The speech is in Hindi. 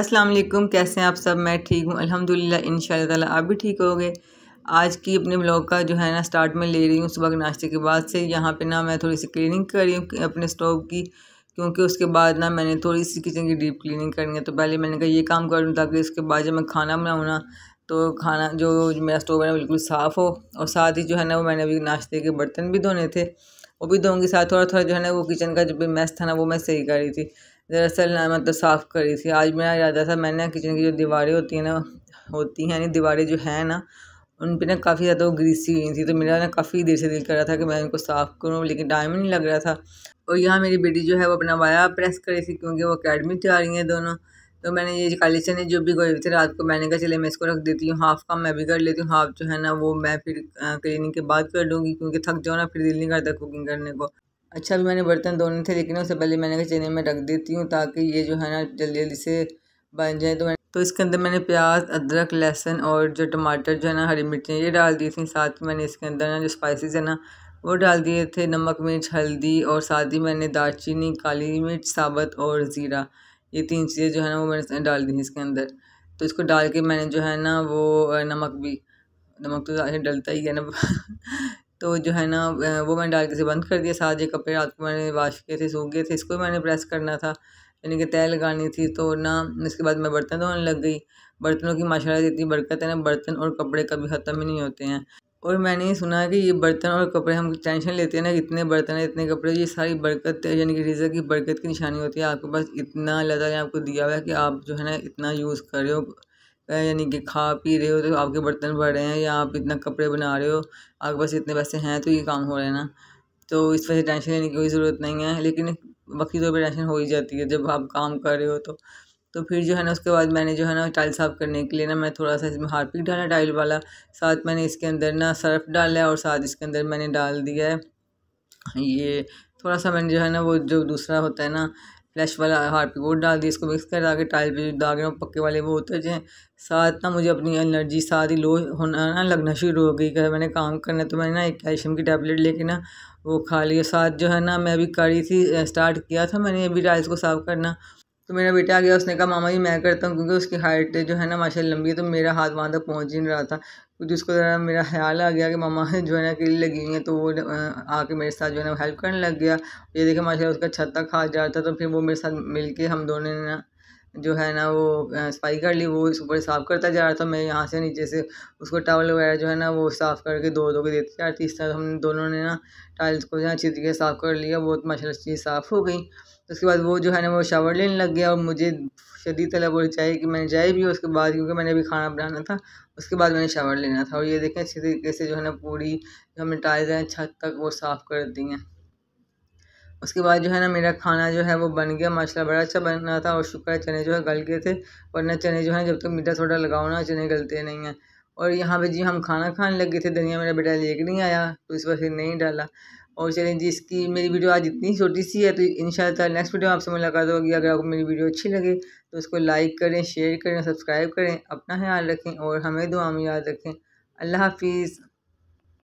अस्सलाम वालेकुम कैसे हैं आप सब मैं ठीक हूँ अल्हम्दुलिल्लाह इन ताला आप भी ठीक गए आज की अपने ब्लॉग का जो है ना स्टार्ट में ले रही हूँ सुबह के नाश्ते के बाद से यहाँ पे ना मैं थोड़ी सी क्लीनिंग कर रही हूँ अपने स्टोव की क्योंकि उसके बाद ना मैंने थोड़ी सी किचन की डीप क्लीनिंग करनी है तो पहले मैंने कहा ये काम कर लूँ ताकि उसके बाद जब मैं खाना बनाऊँ ना तो खाना जो मेरा स्टोव है ना बिल्कुल साफ़ हो और साथ ही जो है ना वो मैंने अभी नाश्ते के बर्तन भी धोने थे वो भी धोऊँगी साथ थोड़ा थोड़ा जो है ना वो किचन का जो भी मैस था ना वो मैं सही कर रही थी दरअसल मैं तो साफ़ करी थी आज मेरा इरादा था मैंने किचन की जो दीवारें होती हैं ना होती हैं यानी दीवारें जो हैं ना उन पर ना काफ़ी ज़्यादा वो ग्रीसी हुई थी तो मेरा ना काफ़ी देर से दिल कर रहा था कि मैं उनको साफ़ करूँ लेकिन टाइम नहीं लग रहा था और यहाँ मेरी बेटी जो है वो अपना वाया प्रेस करी थी क्योंकि वो अकेडमी आ रही हैं दोनों तो मैंने ये काले चने जो भी गए थे रात को मैंने कहा चले मैं इसको रख देती हूँ हाफ़ काम मैं भी कर लेती हूँ हाफ़ जो है ना वो मैं फिर क्लीनिंग के बाद कर लूँगी क्योंकि थक जाओ ना फिर दिल नहीं करता कुकिंग करने को अच्छा अभी मैंने बर्तन धोने थे लेकिन उससे पहले मैंने चने में रख देती हूँ ताकि ये जो है ना जल्दी जल्दी से बन जाए तो तो इसके अंदर मैंने प्याज अदरक लहसुन और जो टमाटर जो है ना हरी मिर्चें ये डाल दी थी साथ ही मैंने इसके अंदर ना जो स्पाइसेस है ना वो डाल दिए थे नमक मिर्च हल्दी और साथ ही मैंने दालचीनी काली मिर्च साबुत और ज़ीरा ये तीन चीज़ें जो है ना वो मैंने डाल दी थी इसके अंदर तो इसको डाल के मैंने जो है ना वो नमक भी नमक तो डलता ही है ना तो जो है ना वो मैंने डाल के से बंद कर दिया सारे कपड़े रात को मैंने वाश किए थे सूख गए थे इसको मैंने प्रेस करना था यानी कि तय लगानी थी तो ना इसके बाद मैं बर्तन धोने लग गई बर्तनों की माशाला इतनी बरकत है ना बर्तन और कपड़े कभी ख़त्म ही नहीं होते हैं और मैंने ये सुना है कि ये बर्तन और कपड़े हम टेंशन लेते हैं ना इतने बर्तन है इतने कपड़े ये सारी बरकत यानी कि रिजर की बरकत की निशानी होती है आपके पास इतना लदा ने आपको दिया हुआ है कि आप जो है ना इतना यूज़ कर रहे हो यानी कि खा पी रहे हो तो आपके बर्तन रहे हैं या आप इतना कपड़े बना रहे हो आपके पास इतने पैसे हैं तो ये काम हो रहे हैं ना तो इस वजह से टेंशन लेने की कोई ज़रूरत नहीं है लेकिन वक्ती तौर तो पर टेंशन हो ही जाती है जब आप काम कर रहे हो तो तो फिर जो है ना उसके बाद मैंने जो है ना टाइल साफ़ करने के लिए ना मैं थोड़ा सा इसमें हारपिक डाला टाइल वाला साथ मैंने इसके अंदर ना सर्फ डाला और साथ इसके अंदर मैंने डाल दिया है ये थोड़ा सा मैंने जो है ना वो जो दूसरा होता है ना फ्लैश वाला बोर्ड डाल दिया इसको मिक्स कर के टाइल पे जो दागे पक्के वाले वो उतर जाएँ साथ ना मुझे अपनी एनर्जी साथ ही लो होना ना लगना शुरू हो गई मैंने काम करना तो मैंने ना एक कैल्शियम की टैबलेट लेके ना वो खा लिया साथ जो है ना मैं अभी करी थी स्टार्ट किया था मैंने अभी टाइल्स को साफ़ करना तो मेरा बेटा आ गया उसने कहा मामा जी मैं करता हूँ क्योंकि उसकी हाइट जो है ना माशा लंबी है तो मेरा हाथ वहाँ तक पहुँच ही नहीं रहा था कुछ तो उसको ज़रा मेरा ख्याल आ गया कि मामा जो है ना लिए लगी हुई है तो वो आके मेरे साथ जो है ना हेल्प करने लग गया ये देखिए माशा उसका छत्ता खा जा रहा था तो फिर वो मेरे साथ मिल हम दोनों ने ना जो है ना वो सफाई कर ली वो ऊपर साफ़ करता जा रहा था मैं यहाँ से नीचे से उसको टावल वगैरह जो है ना वो साफ़ करके दो दो के देती जा रही थी इस तरह हमने दोनों ने ना टाइल्स को जो अच्छी तरीके से साफ़ कर लिया बहुत माशा चीज़ साफ़ हो गई उसके बाद वो जो है ना वो शावर लेने लग गया और मुझे शदी तलब और चाहिए कि मैंने जाए भी उसके बाद क्योंकि मैंने अभी खाना बनाना था उसके बाद मैंने शावर लेना था और ये देखें अच्छी तरीके से जो है ना पूरी जो हमने टाइल्स हैं छत तक वो साफ़ कर दी हैं उसके बाद जो है ना मेरा खाना जो है वो बन गया माशाल्लाह बड़ा अच्छा बना था और शुक्र है चने जो है गल गए थे वरना चने जो है जब तक तो मीठा थोड़ा लगाओ ना चने गलते नहीं हैं और यहाँ पे जी हम खाना खाने लगे थे धनिया मेरा बेटा लेकर नहीं आया तो इस बार फिर नहीं डाला और चलें जी इसकी मेरी वीडियो आज इतनी छोटी सी है तो इन नेक्स्ट वीडियो आपसे मुलाकात होगी अगर आपको मेरी वीडियो अच्छी लगे तो उसको लाइक करें शेयर करें सब्सक्राइब करें अपना ख्याल रखें और हमें दुआ में याद रखें अल्लाह हाफिज़